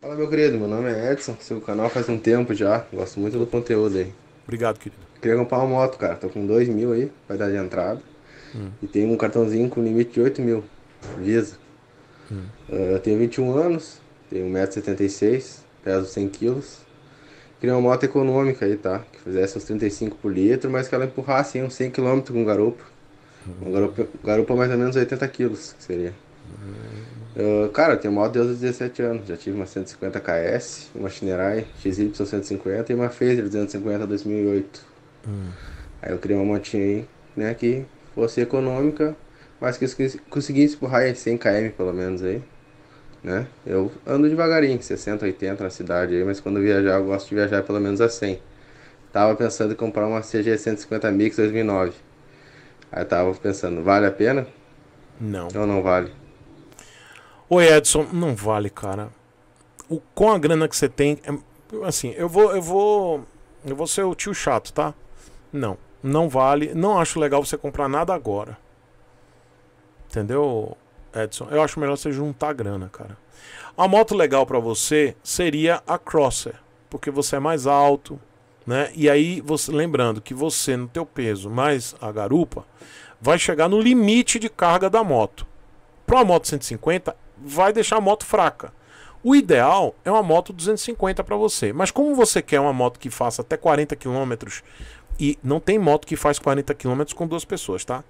Fala, meu querido. Meu nome é Edson. Seu canal faz um tempo já. Gosto muito do conteúdo aí. Obrigado, querido. Queria comprar uma moto, cara. Tô com 2 mil aí, vai dar de entrada. Hum. E tem um cartãozinho com limite de 8 mil. Visa. Hum. Ah, eu tenho 21 anos, tenho 1,76m, peso 100kg. Queria uma moto econômica aí, tá? Que fizesse uns 35 por litro, mas que ela empurrasse hein, uns 100km com garupa. Hum. Uma garupa, garupa mais ou menos 80kg, que seria. Hum. Ah, cara, eu tenho uma Deus de 17 anos. Já tive uma 150 KS, uma Shinerai XY 150 e uma Phaser 250 2008. Hum. Aí eu criei uma motinha aí, né, que fosse econômica, mas que eu conseguisse empurrar em 100 km pelo menos aí, né? Eu ando devagarinho, 60, 80 na cidade aí, mas quando viajar eu gosto de viajar pelo menos a 100. Tava pensando em comprar uma CG 150 Mix 2009. Aí tava pensando, vale a pena? Não. Ou não vale? Oi, Edson, não vale, cara. O, com a grana que você tem, é, assim, eu vou, eu vou, eu vou ser o tio chato, tá? Não, não vale. Não acho legal você comprar nada agora. Entendeu, Edson? Eu acho melhor você juntar grana, cara. A moto legal para você seria a Crosser, porque você é mais alto, né? E aí, você, lembrando que você no teu peso mais a garupa vai chegar no limite de carga da moto. Para uma moto 150 vai deixar a moto fraca. O ideal é uma moto 250 para você, mas como você quer uma moto que faça até 40 km e não tem moto que faz 40 km com duas pessoas, tá?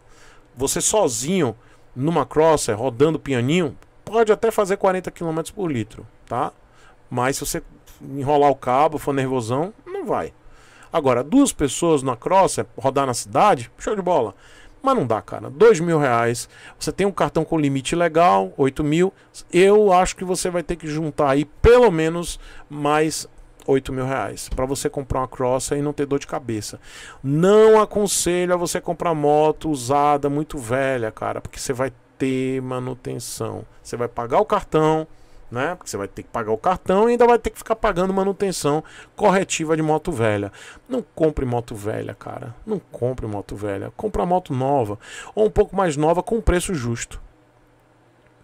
Você sozinho numa crosser rodando pianinho pode até fazer 40 km por litro, tá? Mas se você enrolar o cabo, for nervosão, não vai. Agora, duas pessoas na crosser rodar na cidade, show de bola. Mas não dá, cara. Dois mil reais. Você tem um cartão com limite legal, 8 mil. Eu acho que você vai ter que juntar aí pelo menos mais 8 mil reais para você comprar uma Crossa e não ter dor de cabeça. Não aconselho a você comprar moto usada, muito velha, cara, porque você vai ter manutenção. Você vai pagar o cartão, né? Porque você vai ter que pagar o cartão e ainda vai ter que ficar pagando manutenção corretiva de moto velha. Não compre moto velha, cara. Não compre moto velha. Compra moto nova ou um pouco mais nova com preço justo.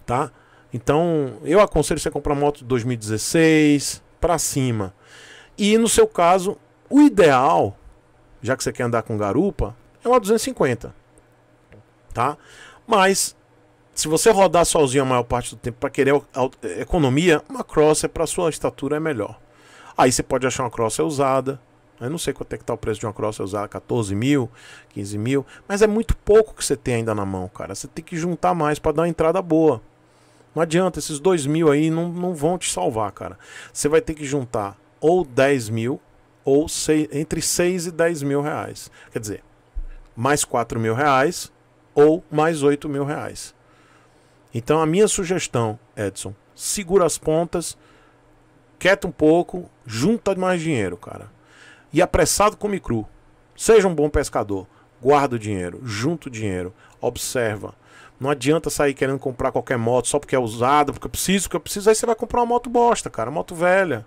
Tá? Então, eu aconselho você a comprar moto 2016 para cima. E no seu caso, o ideal, já que você quer andar com garupa, é uma 250. Tá? Mas se você rodar sozinho a maior parte do tempo para querer economia, uma cross é para sua estatura é melhor. Aí você pode achar uma cross usada. Eu né? não sei quanto é que tá o preço de uma cross usada, 14 mil, 15 mil. Mas é muito pouco que você tem ainda na mão, cara. Você tem que juntar mais para dar uma entrada boa. Não adianta, esses 2 mil aí não, não vão te salvar, cara. Você vai ter que juntar ou 10 mil ou entre 6 e 10 mil reais. Quer dizer, mais 4 mil reais ou mais 8 mil reais. Então a minha sugestão, Edson, segura as pontas, quieta um pouco, junta mais dinheiro, cara. E apressado come cru. Seja um bom pescador, guarda o dinheiro, junta o dinheiro, observa. Não adianta sair querendo comprar qualquer moto só porque é usada, porque eu preciso, porque eu preciso. Aí você vai comprar uma moto bosta, cara, moto velha.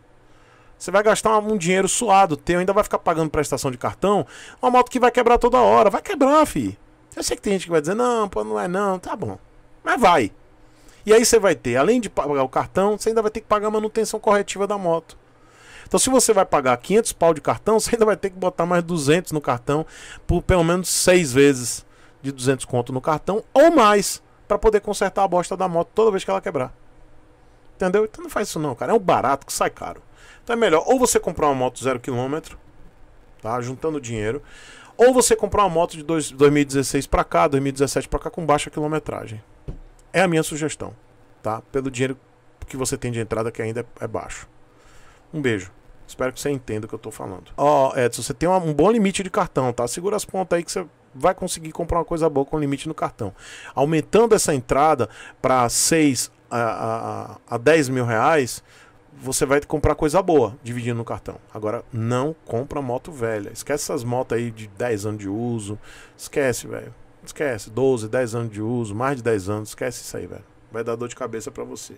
Você vai gastar um dinheiro suado teu, ainda vai ficar pagando prestação de cartão. Uma moto que vai quebrar toda hora. Vai quebrar, fi. Eu sei que tem gente que vai dizer, não, pô, não é não. Tá bom. Mas vai. E aí você vai ter, além de pagar o cartão, você ainda vai ter que pagar a manutenção corretiva da moto. Então, se você vai pagar 500 pau de cartão, você ainda vai ter que botar mais 200 no cartão, por pelo menos seis vezes de 200 conto no cartão ou mais, para poder consertar a bosta da moto toda vez que ela quebrar. Entendeu? Então não faz isso não, cara. É um barato que sai caro. Então é melhor ou você comprar uma moto zero quilômetro, tá? Juntando dinheiro, ou você comprar uma moto de dois, 2016 para cá, 2017 para cá com baixa quilometragem. É a minha sugestão, tá? Pelo dinheiro que você tem de entrada que ainda é baixo. Um beijo. Espero que você entenda o que eu tô falando. Ó, oh, Edson, você tem um bom limite de cartão, tá? Segura as pontas aí que você vai conseguir comprar uma coisa boa com limite no cartão. Aumentando essa entrada para 6 a, a, a 10 mil reais, você vai comprar coisa boa dividindo no cartão. Agora, não compra moto velha. Esquece essas motos aí de 10 anos de uso. Esquece, velho. Esquece, 12, 10 anos de uso, mais de 10 anos, esquece isso aí, velho. Vai dar dor de cabeça para você.